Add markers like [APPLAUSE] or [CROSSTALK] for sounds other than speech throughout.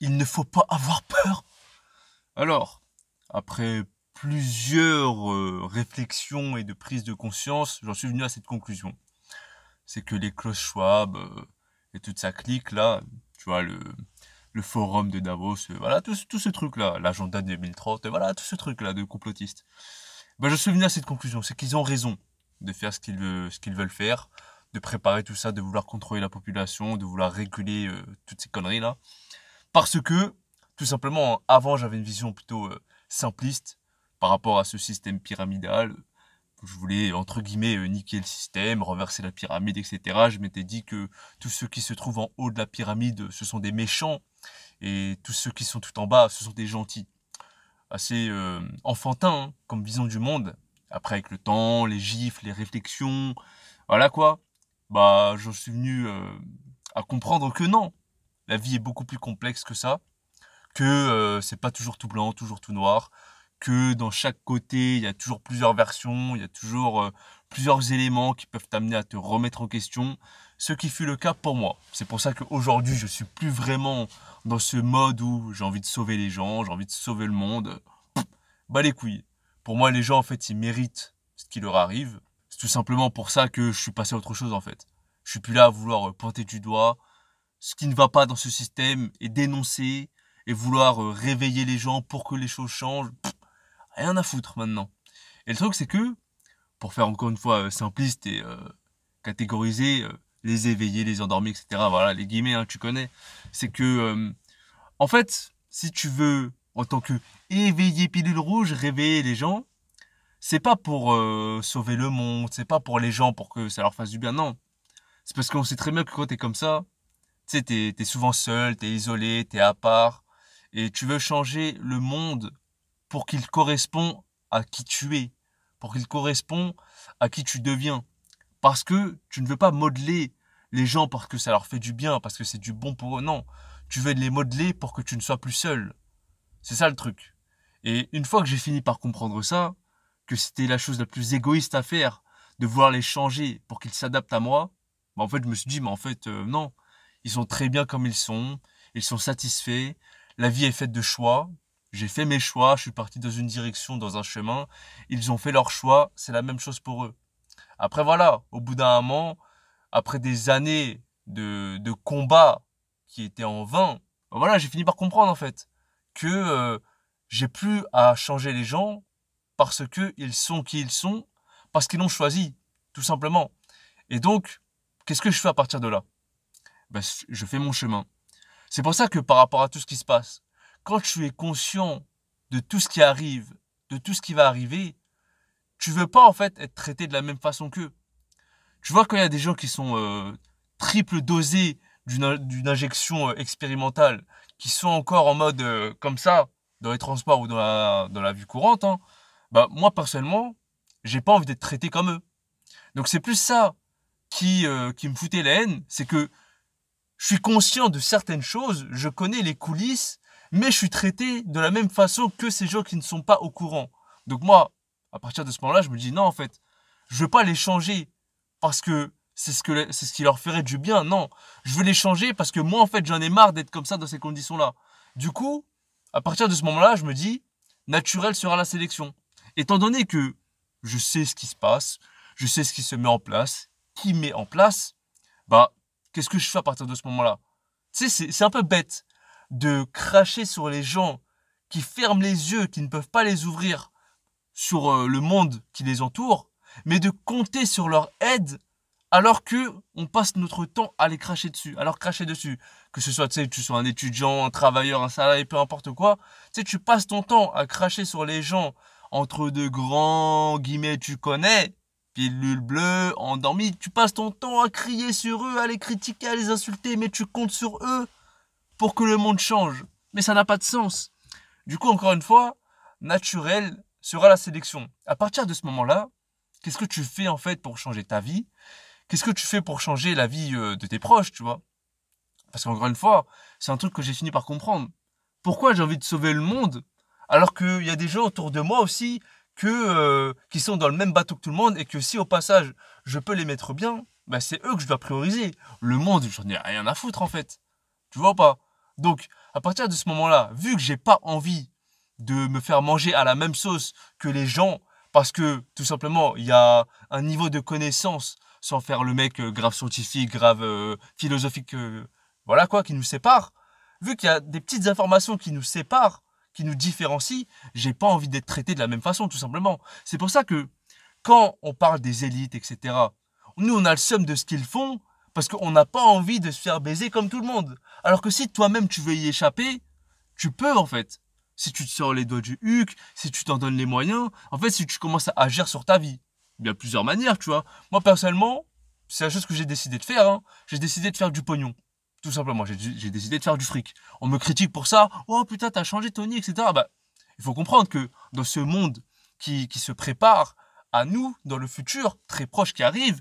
il ne faut pas avoir peur. Alors, après plusieurs euh, réflexions et de prises de conscience, j'en suis venu à cette conclusion. C'est que les Klaus Schwab euh, et toute sa clique là, tu vois, le, forum de Davos, euh, voilà, tout, ce truc là, l'agenda 2030, voilà, tout ce truc là de complotistes. Ben, je suis venu à cette conclusion, c'est qu'ils ont raison de faire ce qu'ils veulent, qu'ils veulent faire, de préparer tout ça, de vouloir contrôler la population, de vouloir réguler toutes ces conneries là. Parce que, tout simplement, avant, j'avais une vision plutôt euh, simpliste par rapport à ce système pyramidal. Je voulais, entre guillemets, euh, niquer le système, renverser la pyramide, etc. Je m'étais dit que tous ceux qui se trouvent en haut de la pyramide, ce sont des méchants. Et tous ceux qui sont tout en bas, ce sont des gentils. Assez euh, enfantins, enfantin comme vision du monde. Après, avec le temps, les gifles, les réflexions, voilà quoi. Bah, j'en suis venu à comprendre que non, la vie est beaucoup plus complexe que ça, que ce euh, c'est pas toujours tout blanc, toujours tout noir, que dans chaque côté, il y a toujours plusieurs versions, il y a toujours euh, plusieurs éléments qui peuvent t'amener à te remettre en question, ce qui fut le cas pour moi. C'est pour ça qu'aujourd'hui, je suis plus vraiment dans ce mode où j'ai envie de sauver les gens, j'ai envie de sauver le monde. bah les couilles. Pour moi, les gens, en fait, ils méritent ce qui leur arrive. C'est tout simplement pour ça que je suis passé à autre chose, en fait. Je suis plus là à vouloir euh, pointer du doigt, ce qui ne va pas dans ce système et dénoncer et vouloir euh, réveiller les gens pour que les choses changent, rien à foutre maintenant. Et le truc c'est que, pour faire encore une fois euh, simpliste et euh, catégoriser, les éveillés, les endormis, etc. Voilà, les guillemets, hein, tu connais. C'est que, en fait, si tu veux, en tant que éveillé pilule rouge, réveiller les gens, c'est pas pour sauver le monde, c'est pas pour les gens, pour que ça leur fasse du bien, non. C'est parce qu'on sait très bien que quand t'es comme ça, tu sais, t'es es souvent seul, tu es isolé, es à part, et tu veux changer le monde pour qu'il correspond à qui tu es, pour qu'il correspond à qui tu deviens. Parce que tu ne veux pas modeler les gens parce que ça leur fait du bien, parce que c'est du bon pour eux. Non, tu veux les modeler pour que tu ne sois plus seul. C'est ça le truc. Et une fois que j'ai fini par comprendre ça, que c'était la chose la plus égoïste à faire, de vouloir les changer pour qu'ils s'adaptent à moi, bah en fait, je me suis dit, mais en fait, euh, non, ils sont très bien comme ils sont. Ils sont satisfaits. La vie est faite de choix. J'ai fait mes choix. Je suis parti dans une direction, dans un chemin. Ils ont fait leur choix. C'est la même chose pour eux. Après, voilà. Au bout d'un moment, après des années de, de combat qui étaient en vain, voilà, j'ai fini par comprendre, en fait, que euh, j'ai plus à changer les gens parce que ils sont qui ils sont, parce qu'ils l'ont choisi, tout simplement. Et donc, qu'est-ce que je fais à partir de là bah, je fais mon chemin. C'est pour ça que par rapport à tout ce qui se passe, quand tu es conscient de tout ce qui arrive, de tout ce qui va arriver, tu veux pas en fait être traité de la même façon qu'eux. Tu vois quand il y a des gens qui sont euh, triple dosés d'une injection euh, expérimentale, qui sont encore en mode euh, comme ça dans les transports ou dans la, dans la vue courante, hein, bah moi personnellement, j'ai pas envie d'être traité comme eux. Donc c'est plus ça qui qui me foutait la haine, c'est que je suis conscient de certaines choses, je connais les coulisses, mais je suis traité de la même façon que ces gens qui ne sont pas au courant. Donc moi, à partir de ce moment-là, je me dis non, en fait, je veux pas les changer parce que c'est ce que c'est ce qui leur ferait du bien. Non, je veux les changer parce que moi, en fait, j'en ai marre d'être comme ça dans ces conditions-là. Du coup, à partir de ce moment-là, je me dis naturel sera la sélection. Étant donné que je sais ce qui se passe, je sais ce qui se met en place, qui met en place, bah Qu'est-ce que je fais à partir de ce moment-là Tu sais, c'est un peu bête de cracher sur les gens qui ferment les yeux, qui ne peuvent pas les ouvrir sur euh, le monde qui les entoure, mais de compter sur leur aide alors que on passe notre temps à les cracher dessus, à leur cracher dessus. Que ce soit, tu sais, tu sois un étudiant, un travailleur, un salarié, peu importe quoi, tu sais, tu passes ton temps à cracher sur les gens entre de grands guillemets, tu connais, Pilule bleue, endormie, tu passes ton temps à crier sur eux, à les critiquer, à les insulter, mais tu comptes sur eux pour que le monde change. Mais ça n'a pas de sens. Du coup, encore une fois, naturel sera la sélection. À partir de ce moment-là, qu'est-ce que tu fais en fait pour changer ta vie Qu'est-ce que tu fais pour changer la vie euh, de tes proches, tu vois Parce qu'encore une fois, c'est un truc que j'ai fini par comprendre. Pourquoi j'ai envie de sauver le monde alors qu'il y a des gens autour de moi aussi que euh, qui sont dans le même bateau que tout le monde et que si au passage je peux les mettre bien, bah c'est eux que je dois prioriser. Le monde, j'en ai rien à foutre en fait. Tu vois pas Donc à partir de ce moment-là, vu que j'ai pas envie de me faire manger à la même sauce que les gens parce que tout simplement, il y a un niveau de connaissance sans faire le mec euh, grave scientifique, grave euh, philosophique voilà quoi qui nous sépare. Vu qu'il y a des petites informations qui nous séparent, qui nous différencie, j'ai pas envie d'être traité de la même façon, tout simplement. C'est pour ça que quand on parle des élites, etc., nous, on a le somme de ce qu'ils font parce qu'on n'a pas envie de se faire baiser comme tout le monde. Alors que si toi-même tu veux y échapper, tu peux en fait. Si tu te sors les doigts du huc, si tu t'en donnes les moyens, en fait, si tu commences à agir sur ta vie. Il y a plusieurs manières, tu vois. Moi, personnellement, c'est la chose que j'ai décidé de faire. Hein. J'ai décidé de faire du pognon. Tout simplement, j'ai décidé de faire du fric. On me critique pour ça. Oh putain, t'as changé Tony, etc. Bah, il faut comprendre que dans ce monde qui, qui se prépare à nous, dans le futur très proche qui arrive,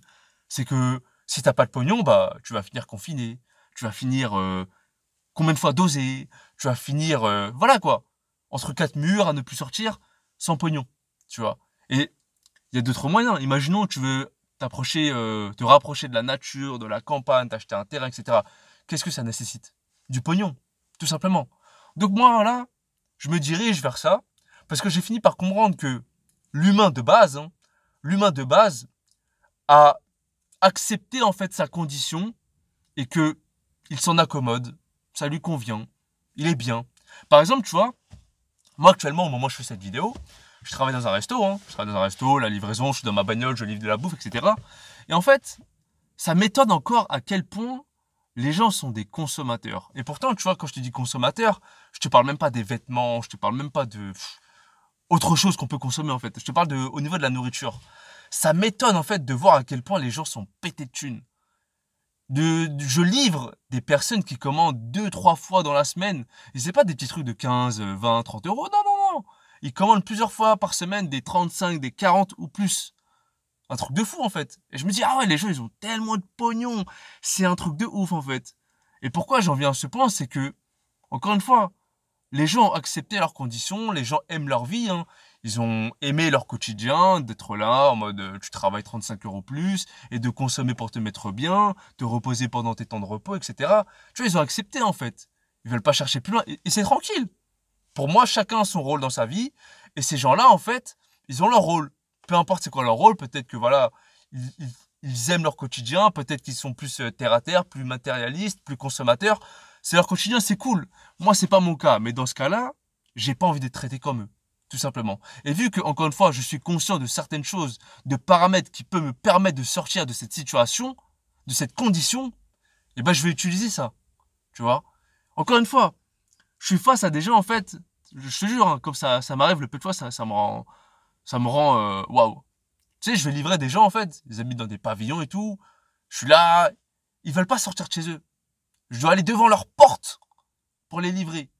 c'est que si t'as pas de pognon, bah, tu vas finir confiné. Tu vas finir euh, combien de fois dosé. Tu vas finir, euh, voilà quoi, entre quatre murs à ne plus sortir sans pognon. Tu vois. Et il y a d'autres moyens. Imaginons, tu veux t'approcher, euh, te rapprocher de la nature, de la campagne, t'acheter un terrain, etc qu'est-ce que ça nécessite Du pognon, tout simplement. Donc moi, là, je me dirige vers ça, parce que j'ai fini par comprendre que l'humain de base, hein, l'humain de base a accepté en fait sa condition et que il s'en accommode, ça lui convient, il est bien. Par exemple, tu vois, moi actuellement au moment où je fais cette vidéo, je travaille dans un resto, hein. je travaille dans un resto, la livraison, je suis dans ma bagnole, je livre de la bouffe, etc. Et en fait, ça m'étonne encore à quel point les gens sont des consommateurs. Et pourtant, tu vois, quand je te dis consommateur, je te parle même pas des vêtements, je te parle même pas de autre chose qu'on peut consommer en fait. Je te parle de, au niveau de la nourriture. Ça m'étonne en fait de voir à quel point les gens sont pétés de thunes. De, je livre des personnes qui commandent deux, trois fois dans la semaine. Et c'est pas des petits trucs de 15, 20, 30 euros. Non, non, non. Ils commandent plusieurs fois par semaine des 35, des 40 ou plus un truc de fou en fait. Et je me dis, ah ouais, les gens, ils ont tellement de pognon. C'est un truc de ouf en fait. Et pourquoi j'en viens à ce point, c'est que, encore une fois, les gens ont accepté leurs conditions, les gens aiment leur vie, hein. ils ont aimé leur quotidien, d'être là en mode euh, tu travailles 35 euros plus et de consommer pour te mettre bien, te reposer pendant tes temps de repos, etc. Tu vois, ils ont accepté en fait. Ils veulent pas chercher plus loin et c'est tranquille. Pour moi, chacun a son rôle dans sa vie et ces gens-là, en fait, ils ont leur rôle peu importe c'est quoi leur rôle, peut-être que voilà, ils, aiment leur quotidien, peut-être qu'ils sont plus euh, terre à terre, plus matérialistes, plus consommateurs. C'est leur quotidien, c'est cool. Moi, c'est pas mon cas, mais dans ce cas-là, j'ai pas envie d'être traité comme eux, tout simplement. Et vu que encore une fois, je suis conscient de certaines choses, de paramètres qui peuvent me permettre de sortir de cette situation, de cette condition, eh ben je vais utiliser ça. Tu vois Encore une fois, je suis face à des gens en fait, je te jure, hein, comme ça, ça m'arrive le peu de fois, ça, ça me rend, ça me rend euh, waouh. Tu sais, je vais livrer des gens en fait, ils habitent dans des pavillons et tout. Je suis là, ils veulent pas sortir de chez eux. Je dois aller devant leur porte pour les livrer.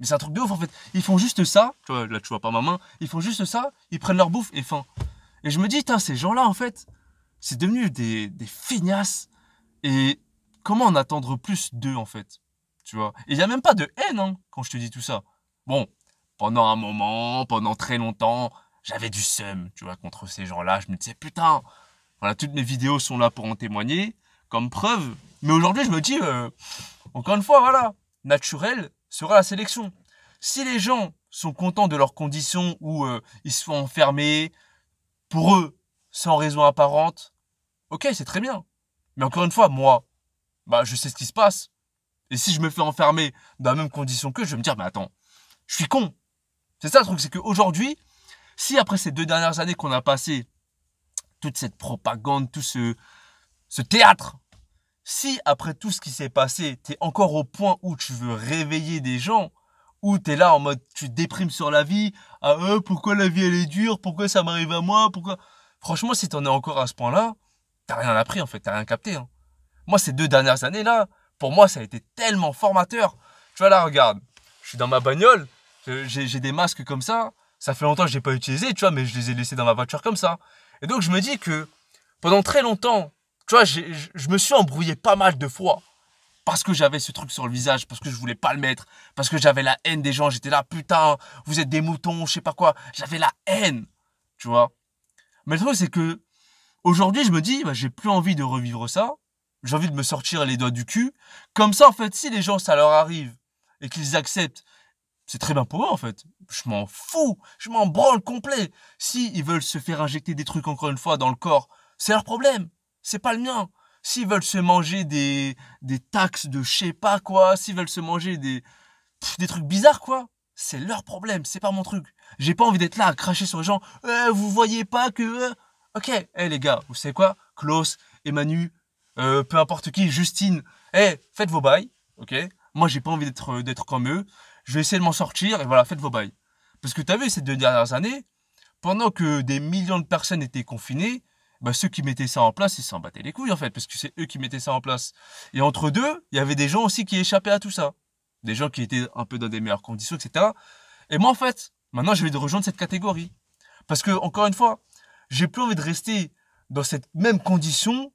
Mais c'est un truc de ouf en fait. Ils font juste ça, tu vois, là tu vois pas ma main, ils font juste ça, ils prennent leur bouffe et fin. Et je me dis, ces gens-là en fait, c'est devenu des, des feignasses. Et comment en attendre plus d'eux en fait Tu vois il n'y a même pas de haine hein, quand je te dis tout ça. Bon, pendant un moment, pendant très longtemps, j'avais du seum, tu vois, contre ces gens-là. Je me disais, putain, voilà, toutes mes vidéos sont là pour en témoigner, comme preuve. Mais aujourd'hui, je me dis, euh, encore une fois, voilà, naturel sera la sélection. Si les gens sont contents de leurs conditions où euh, ils se font enfermer, pour eux, sans raison apparente, ok, c'est très bien. Mais encore une fois, moi, bah, je sais ce qui se passe. Et si je me fais enfermer dans la même condition que je vais me dire, mais attends, je suis con. C'est ça le truc, c'est qu'aujourd'hui, si après ces deux dernières années qu'on a passées, toute cette propagande, tout ce, théâtre, si après tout ce qui s'est passé, tu es encore au point où tu veux réveiller des gens, où tu es là en mode tu déprimes sur la vie, à ah, eux pourquoi la vie elle est dure, pourquoi ça m'arrive à moi, pourquoi... Franchement, si tu en es encore à ce point-là, t'as rien appris en fait, t'as rien capté. Hein. Moi, ces deux dernières années-là, pour moi, ça a été tellement formateur. Tu vois là, regarde, je suis dans ma bagnole, euh, j'ai des masques comme ça, ça fait longtemps que je n'ai pas utilisé, tu vois, mais je les ai laissés dans ma voiture comme ça. Et donc, je me dis que pendant très longtemps, tu vois, je, me suis embrouillé pas mal de fois parce que j'avais ce truc sur le visage, parce que je voulais pas le mettre, parce que j'avais la haine des gens. J'étais là, putain, vous êtes des moutons, je sais pas quoi. J'avais la haine, tu vois. Mais le truc, c'est que aujourd'hui, je me dis, bah, j'ai plus envie de revivre ça. J'ai envie de me sortir les doigts du cul. Comme ça, en fait, si les gens, ça leur arrive et qu'ils acceptent, c'est très bien pour eux, en fait je m'en fous, je m'en branle complet. Si ils veulent se faire injecter des trucs encore une fois dans le corps, c'est leur problème, c'est pas le mien. S'ils veulent se manger des des taxes de je sais pas quoi, s'ils veulent se manger des des trucs bizarres quoi, c'est leur problème, c'est pas mon truc. J'ai pas envie d'être là à cracher sur les gens. Euh, vous voyez pas que euh OK, eh les gars, vous savez quoi Klaus, Emmanuel, euh, peu importe qui, Justine, eh faites vos bails, OK Moi, j'ai pas envie d'être comme eux je vais essayer de m'en sortir, et voilà, faites vos bails. Parce que tu as vu, ces deux dernières années, pendant que des millions de personnes étaient confinées, bah, ceux qui mettaient ça en place, ils s'en battaient les couilles, en fait, parce que c'est eux qui mettaient ça en place. Et entre deux, il y avait des gens aussi qui échappaient à tout ça. Des gens qui étaient un peu dans des meilleures conditions, etc. Et moi, en fait, maintenant, je vais rejoindre cette catégorie. Parce que, encore une fois, j'ai plus envie de rester dans cette même condition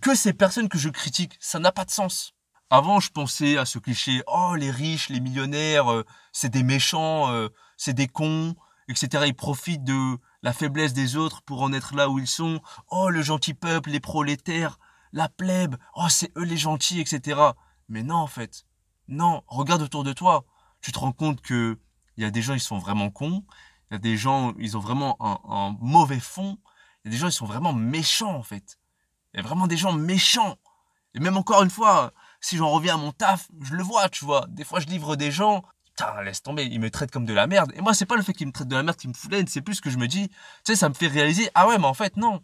que ces personnes que je critique. Ça n'a pas de sens. Avant, je pensais à ce cliché, oh, les riches, les millionnaires, euh, c'est des méchants, euh, c'est des cons, etc. Ils profitent de la faiblesse des autres pour en être là où ils sont. Oh, le gentil peuple, les prolétaires, la plèbe, oh, c'est eux les gentils, etc. Mais non, en fait. Non, regarde autour de toi. Tu te rends compte que il y a des gens, ils sont vraiment cons. Il y a des gens, ils ont vraiment un, un mauvais fond. Il y a des gens, ils sont vraiment méchants, en fait. Il y a vraiment des gens méchants. Et même encore une fois, si j'en reviens à mon taf, je le vois, tu vois. Des fois, je livre des gens. Putain, laisse tomber, ils me traitent comme de la merde. Et moi, c'est pas le fait qu'ils me traitent de la merde qui me foulaine, c'est plus que je me dis, tu sais, ça me fait réaliser, ah ouais, mais en fait, non.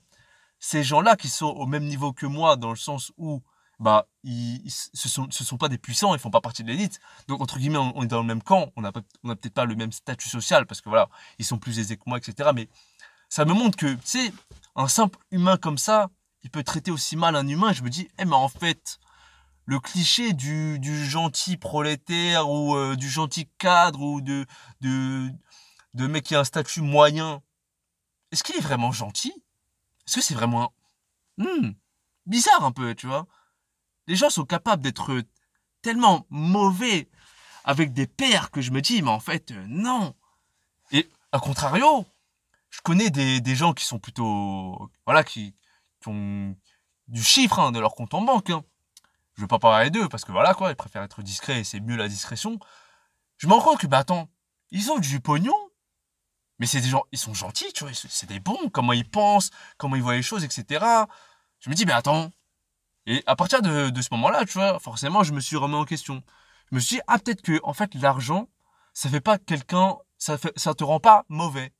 Ces gens-là qui sont au même niveau que moi, dans le sens où, bah, ils, ce, sont, ce sont pas des puissants, ils font pas partie de l'élite. Donc, entre guillemets, on, est dans le même camp, on n'a on peut-être pas le même statut social, parce que voilà, ils sont plus aisés que moi, etc. Mais ça me montre que, tu sais, un simple humain comme ça, il peut traiter aussi mal un humain. Je me dis, eh, mais en fait, le cliché du, gentil prolétaire ou euh, du gentil cadre ou de, de, mec qui a un statut moyen. Est-ce qu'il est vraiment gentil Est-ce que c'est vraiment hmm, bizarre un peu, tu vois Les gens sont capables d'être tellement mauvais avec des pères que je me dis, mais en fait, euh, non. Et à contrario, je connais des, gens qui sont plutôt... Voilà, qui, ont du chiffre hein, de leur compte en banque. Hein je veux pas parler d'eux parce que voilà quoi, ils préfèrent être discrets et c'est mieux la discrétion. Je me rends compte que, bah attends, ils ont du pognon, mais c'est des gens, ils sont gentils, tu vois, c'est des bons, comment ils pensent, comment ils voient les choses, etc. Je me dis, mais attends. Et à partir de, ce moment-là, tu vois, forcément, je me suis remis en question. Je me suis dit, ah, peut-être que, en fait, l'argent, ça fait pas quelqu'un, ça ça te rend pas mauvais.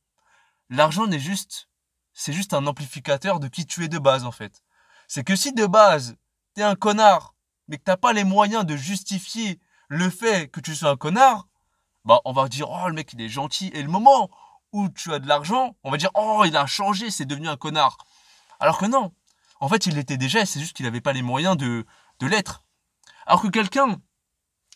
L'argent n'est juste, c'est juste un amplificateur de qui tu es de base, en fait. C'est que si de base, t'es un connard, mais que t'as pas les moyens de justifier le fait que tu sois un connard, bah on va dire oh le mec il est gentil et le moment où tu as de l'argent, on va dire oh il a changé, c'est devenu un connard. Alors que non, en fait il l'était déjà, c'est juste qu'il n'avait pas les moyens de, de l'être. Alors que quelqu'un,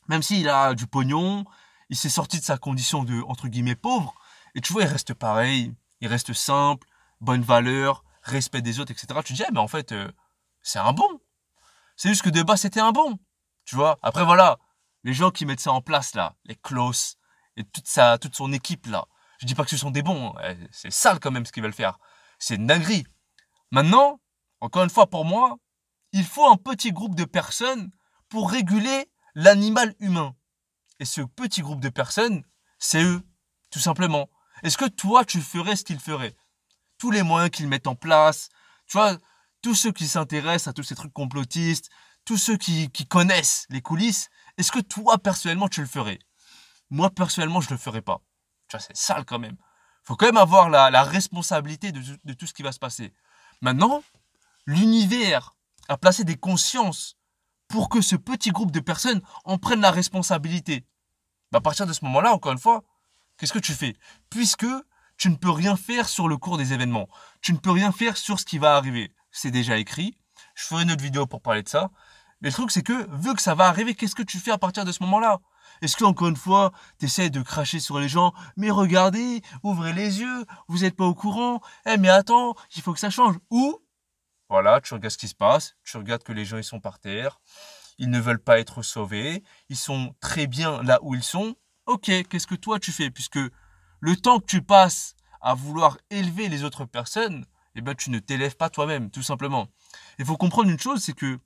même s'il a du pognon, il s'est sorti de sa condition de entre guillemets pauvre, et tu vois il reste pareil, il reste simple, bonne valeur, respect des autres, etc. Tu te dis ah, mais en fait euh, c'est un bon, c'est juste que de base, c'était un bon. Tu vois Après, voilà, les gens qui mettent ça en place, là, les Klaus et toute, toute son équipe, là, je dis pas que ce sont des bons. Hein, eh, c'est sale, quand même, ce qu'ils veulent faire. C'est une dinguerie. Maintenant, encore une fois, pour moi, il faut un petit groupe de personnes pour réguler l'animal humain. Et ce petit groupe de personnes, c'est eux, tout simplement. Est-ce que toi, tu ferais ce qu'ils feraient Tous les moyens qu'ils mettent en place, tu vois, tous ceux qui s'intéressent à tous ces trucs complotistes, tous ceux qui, connaissent les coulisses, est-ce que toi, personnellement, tu le ferais Moi, personnellement, je ne le ferais pas. Tu vois, c'est sale quand même. faut quand même avoir la, responsabilité de, tout ce qui va se passer. Maintenant, l'univers a placé des consciences pour que ce petit groupe de personnes en prenne la responsabilité. Bah, à partir de ce moment-là, encore une fois, qu'est-ce que tu fais Puisque tu ne peux rien faire sur le cours des événements, tu ne peux rien faire sur ce qui va arriver c'est déjà écrit. Je ferai une autre vidéo pour parler de ça. Mais le truc, c'est que, vu que ça va arriver, qu'est-ce que tu fais à partir de ce moment-là Est-ce que, encore une fois, tu essaies de cracher sur les gens Mais regardez, ouvrez les yeux, vous n'êtes pas au courant. Eh, mais attends, il faut que ça change. Ou, voilà, tu regardes ce qui se passe, tu regardes que les gens, ils sont par terre, ils ne veulent pas être sauvés, ils sont très bien là où ils sont. Ok, qu'est-ce que toi, tu fais Puisque le temps que tu passes à vouloir élever les autres personnes, eh ben, tu ne t'élèves pas toi-même, tout simplement. Il faut comprendre une chose, c'est que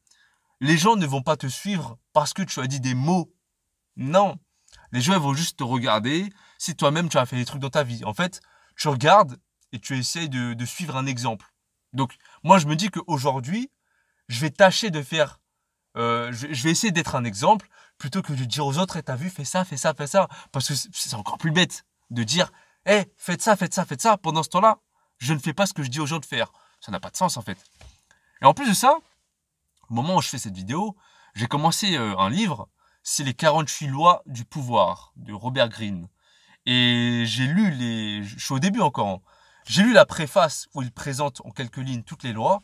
les gens ne vont pas te suivre parce que tu as dit des mots. Non. Les gens vont juste te regarder si toi-même tu as fait des trucs dans ta vie. En fait, tu regardes et tu essayes de, suivre un exemple. Donc, moi, je me dis qu'aujourd'hui, je vais tâcher de faire, euh, je, vais essayer d'être un exemple plutôt que de dire aux autres, eh, t'as vu, fais ça, fais ça, fais ça. Parce que c'est encore plus bête de dire, eh, faites ça, faites ça, faites ça. Pendant ce temps-là, je ne fais pas ce que je dis aux gens de faire. Ça n'a pas de sens en fait. Et en plus de ça, au moment où je fais cette vidéo, j'ai commencé euh, un livre, c'est les 48 lois du pouvoir de Robert Greene. Et j'ai lu les, je suis au début encore, hein. j'ai lu la préface où il présente en quelques lignes toutes les lois.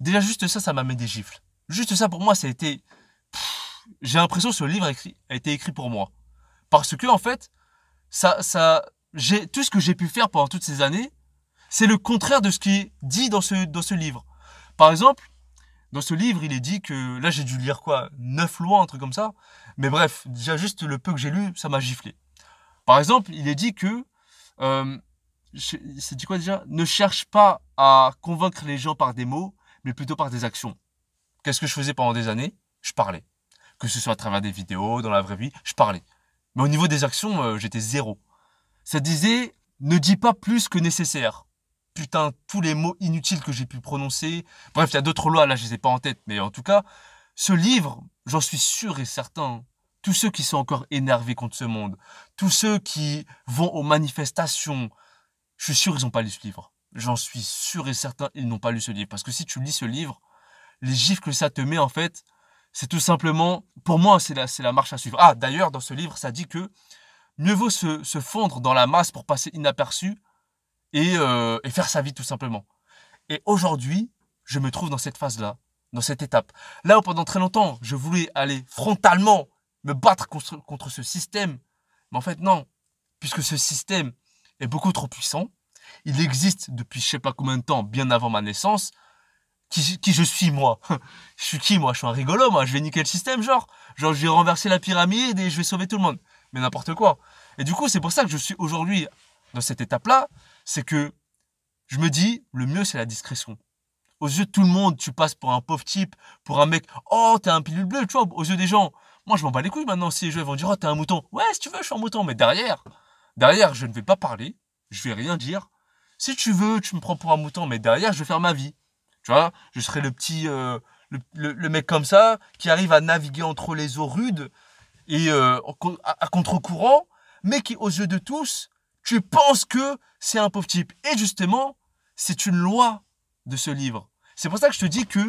Déjà juste ça, ça m'a mis des gifles. Juste ça pour moi, ça a été, j'ai l'impression que ce livre a été écrit pour moi. Parce que en fait, ça, ça, j'ai tout ce que j'ai pu faire pendant toutes ces années, c'est le contraire de ce qui est dit dans ce, dans ce livre. Par exemple, dans ce livre, il est dit que, là j'ai dû lire quoi, neuf lois, un truc comme ça. Mais bref, déjà juste le peu que j'ai lu, ça m'a giflé. Par exemple, il est dit que, euh, c'est dit quoi déjà Ne cherche pas à convaincre les gens par des mots, mais plutôt par des actions. Qu'est-ce que je faisais pendant des années Je parlais. Que ce soit à travers des vidéos, dans la vraie vie, je parlais. Mais au niveau des actions, euh, j'étais zéro. Ça disait, ne dis pas plus que nécessaire putain, tous les mots inutiles que j'ai pu prononcer. Bref, il y a d'autres lois, là, je les ai pas en tête, mais en tout cas, ce livre, j'en suis sûr et certain, tous ceux qui sont encore énervés contre ce monde, tous ceux qui vont aux manifestations, je suis sûr, ils n'ont pas lu ce livre. J'en suis sûr et certain, ils n'ont pas lu ce livre. Parce que si tu lis ce livre, les gifs que ça te met, en fait, c'est tout simplement, pour moi, c'est la, la marche à suivre. Ah, d'ailleurs, dans ce livre, ça dit que mieux vaut se fondre dans la masse pour passer inaperçu euh, et, faire sa vie tout simplement. Et aujourd'hui, je me trouve dans cette phase-là, dans cette étape. Là où pendant très longtemps, je voulais aller frontalement me battre contre, ce système, mais en fait non, puisque ce système est beaucoup trop puissant, il existe depuis je sais pas combien de temps, bien avant ma naissance, qui, qui, je suis moi [LAUGHS] Je suis qui moi Je suis un rigolo moi, je vais niquer le système genre. Genre je vais renverser la pyramide et je vais sauver tout le monde. Mais n'importe quoi. Et du coup c'est pour ça que je suis aujourd'hui dans cette étape-là, c'est que je me dis, le mieux, c'est la discrétion. Aux yeux de tout le monde, tu passes pour un pauvre type, pour un mec, oh, t'es un pilule bleu, tu vois, aux yeux des gens. Moi, je m'en bats les couilles maintenant. Si les gens vont dire, oh, t'es un mouton. Ouais, si tu veux, je suis un mouton. Mais derrière, derrière, je ne vais pas parler. Je vais rien dire. Si tu veux, tu me prends pour un mouton. Mais derrière, je vais faire ma vie. Tu vois, je serai le petit, euh, le, mec comme ça, qui arrive à naviguer entre les eaux rudes et euh, à contre-courant, mais qui, aux yeux de tous, tu penses que c'est un pauvre type. Et justement, c'est une loi de ce livre. C'est pour ça que je te dis que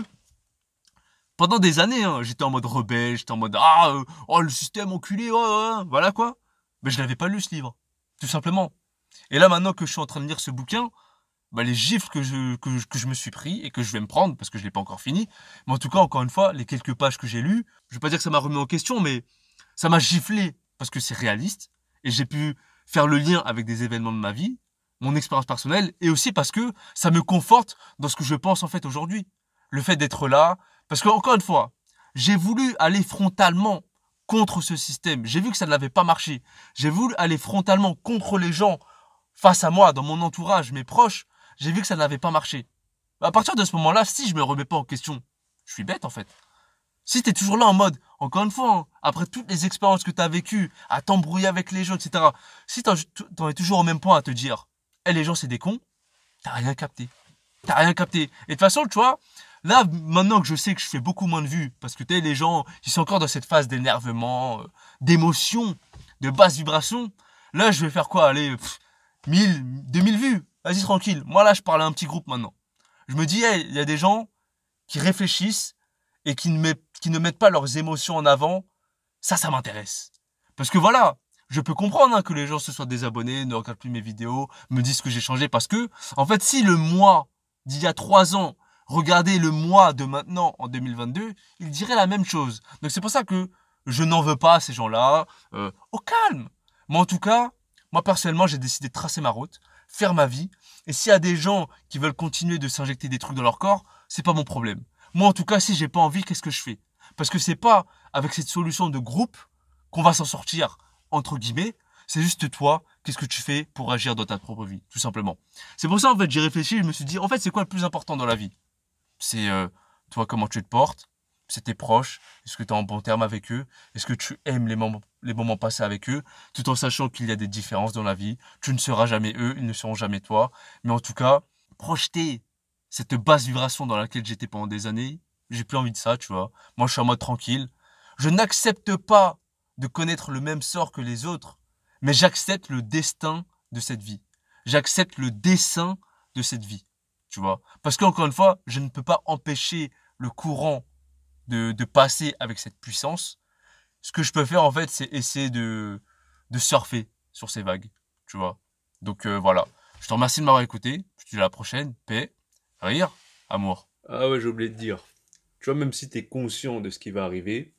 pendant des années, hein, j'étais en mode rebelle, j'étais en mode ah euh, oh, le système enculé, oh, oh, voilà quoi. Mais je n'avais pas lu ce livre, tout simplement. Et là maintenant que je suis en train de lire ce bouquin, bah, les gifles que je, que, me suis pris et que je vais me prendre parce que je l'ai pas encore fini. Mais en tout cas, encore une fois, les quelques pages que j'ai lues, je vais pas dire que ça m'a remis en question, mais ça m'a giflé parce que c'est réaliste et j'ai pu faire le lien avec des événements de ma vie, mon expérience personnelle, et aussi parce que ça me conforte dans ce que je pense en fait aujourd'hui. Le fait d'être là, parce que encore une fois, j'ai voulu aller frontalement contre ce système. J'ai vu que ça n'avait pas marché. J'ai voulu aller frontalement contre les gens face à moi, dans mon entourage, mes proches. J'ai vu que ça n'avait pas marché. À partir de ce moment-là, si je me remets pas en question, je suis bête en fait. Si t'es toujours là en mode, encore une fois, hein, après toutes les expériences que t'as vécues, à t'embrouiller avec les gens, etc. Si t'en, es toujours au même point à te dire, eh, les gens c'est des cons, t'as rien capté. T'as rien capté. Et de toute façon, tu vois, là, maintenant que je sais que je fais beaucoup moins de vues, parce que tu les gens, qui sont encore dans cette phase d'énervement, euh, d'émotion, de basse vibration. Là, je vais faire quoi Allez, 1000, 2000 vues. Vas-y, tranquille. Moi, là, je parle à un petit groupe maintenant. Je me dis, eh, il y a des gens qui réfléchissent, et qui ne, met, qui ne mettent pas leurs émotions en avant, ça, ça m'intéresse. Parce que voilà, je peux comprendre hein, que les gens se soient désabonnés, ne regardent plus mes vidéos, me disent que j'ai changé parce que, en fait, si le moi d'il y a trois ans regardait le moi de maintenant en 2022, il dirait la même chose. Donc c'est pour ça que je n'en veux pas à ces gens-là, euh, au calme. Mais en tout cas, moi personnellement, j'ai décidé de tracer ma route, faire ma vie. Et s'il y a des gens qui veulent continuer de s'injecter des trucs dans leur corps, c'est pas mon problème. Moi, en tout cas, si j'ai pas envie, qu'est-ce que je fais Parce que c'est pas avec cette solution de groupe qu'on va s'en sortir, entre guillemets. C'est juste toi, qu'est-ce que tu fais pour agir dans ta propre vie, tout simplement. C'est pour ça, en fait, j'ai réfléchi, je me suis dit, en fait, c'est quoi le plus important dans la vie C'est euh, toi, comment tu te portes, c'est tes proches, est-ce que tu es en bon terme avec eux, est-ce que tu aimes les moments, les moments passés avec eux, tout en sachant qu'il y a des différences dans la vie, tu ne seras jamais eux, ils ne seront jamais toi, mais en tout cas, projeter cette basse vibration dans laquelle j'étais pendant des années, j'ai plus envie de ça, tu vois. Moi, je suis en mode tranquille. Je n'accepte pas de connaître le même sort que les autres, mais j'accepte le destin de cette vie. J'accepte le dessin de cette vie, tu vois. Parce qu'encore une fois, je ne peux pas empêcher le courant de, passer avec cette puissance. Ce que je peux faire, en fait, c'est essayer de, de surfer sur ces vagues, tu vois. Donc euh, voilà. Je te remercie de m'avoir écouté. Je te dis à la prochaine. Paix. Rire, amour. Ah ouais, j'ai oublié de dire. Tu vois, même si tu es conscient de ce qui va arriver,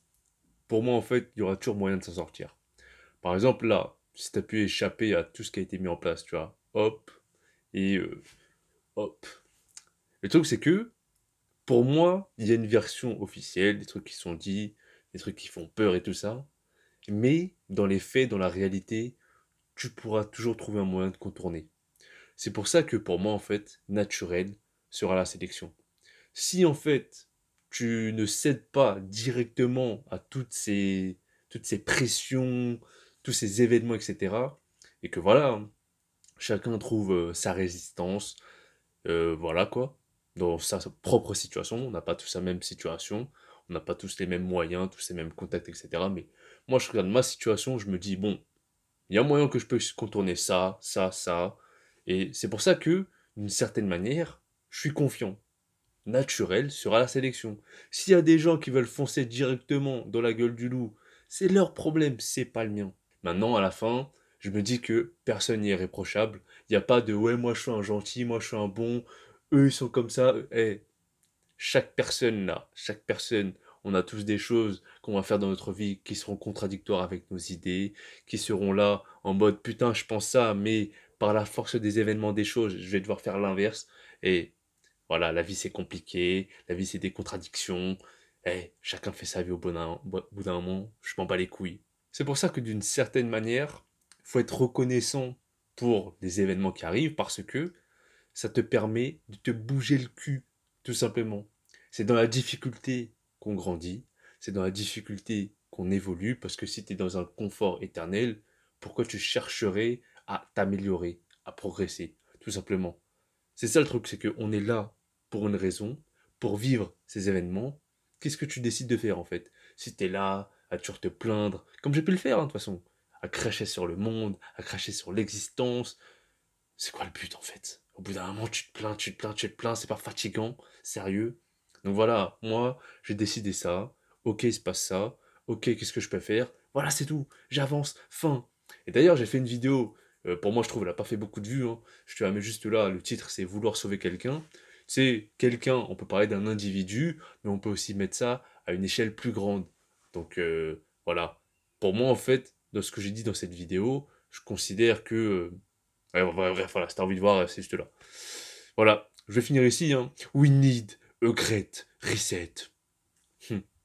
pour moi, en fait, il y aura toujours moyen de s'en sortir. Par exemple, là, si tu as pu échapper à tout ce qui a été mis en place, tu vois, hop, et euh, hop. Le truc, c'est que, pour moi, il y a une version officielle, des trucs qui sont dits, des trucs qui font peur et tout ça. Mais dans les faits, dans la réalité, tu pourras toujours trouver un moyen de contourner. C'est pour ça que pour moi, en fait, naturel, sera la sélection. Si en fait tu ne cèdes pas directement à toutes ces, toutes ces pressions, tous ces événements, etc., et que voilà, hein, chacun trouve euh, sa résistance, euh, voilà quoi, dans sa propre situation, on n'a pas tous la même situation, on n'a pas tous les mêmes moyens, tous les mêmes contacts, etc. Mais moi, je regarde ma situation, je me dis, bon, il y a moyen que je peux contourner ça, ça, ça. Et c'est pour ça que, d'une certaine manière, je suis confiant, naturel sera la sélection. S'il y a des gens qui veulent foncer directement dans la gueule du loup, c'est leur problème, c'est pas le mien. Maintenant, à la fin, je me dis que personne n'y est réprochable. Il n'y a pas de ouais, moi je suis un gentil, moi je suis un bon, eux ils sont comme ça. Eh, chaque personne là, chaque personne, on a tous des choses qu'on va faire dans notre vie qui seront contradictoires avec nos idées, qui seront là en mode putain, je pense ça, mais par la force des événements, des choses, je vais devoir faire l'inverse. Et voilà, la vie c'est compliqué, la vie c'est des contradictions. et eh, chacun fait sa vie au bout d'un moment, je m'en bats les couilles. C'est pour ça que d'une certaine manière, faut être reconnaissant pour les événements qui arrivent parce que ça te permet de te bouger le cul, tout simplement. C'est dans la difficulté qu'on grandit, c'est dans la difficulté qu'on évolue, parce que si tu es dans un confort éternel, pourquoi tu chercherais à t'améliorer, à progresser, tout simplement. C'est ça le truc, c'est qu'on est là pour une raison, pour vivre ces événements, qu'est-ce que tu décides de faire en fait Si tu es là, à toujours te plaindre, comme j'ai pu le faire hein, de toute façon, à cracher sur le monde, à cracher sur l'existence, c'est quoi le but en fait Au bout d'un moment, tu te plains, tu te plains, tu te plains, c'est pas fatigant, sérieux. Donc voilà, moi, j'ai décidé ça, ok, il se passe ça, ok, qu'est-ce que je peux faire Voilà, c'est tout, j'avance, fin. Et d'ailleurs, j'ai fait une vidéo, euh, pour moi, je trouve, elle n'a pas fait beaucoup de vues, hein. je te la mets juste là, le titre, c'est Vouloir sauver quelqu'un. C'est quelqu'un, on peut parler d'un individu, mais on peut aussi mettre ça à une échelle plus grande. Donc euh, voilà, pour moi en fait, dans ce que j'ai dit dans cette vidéo, je considère que... bref, euh, voilà, si t'as envie de voir, euh, c'est juste là. Voilà, je vais finir ici. Hein. We need a reset.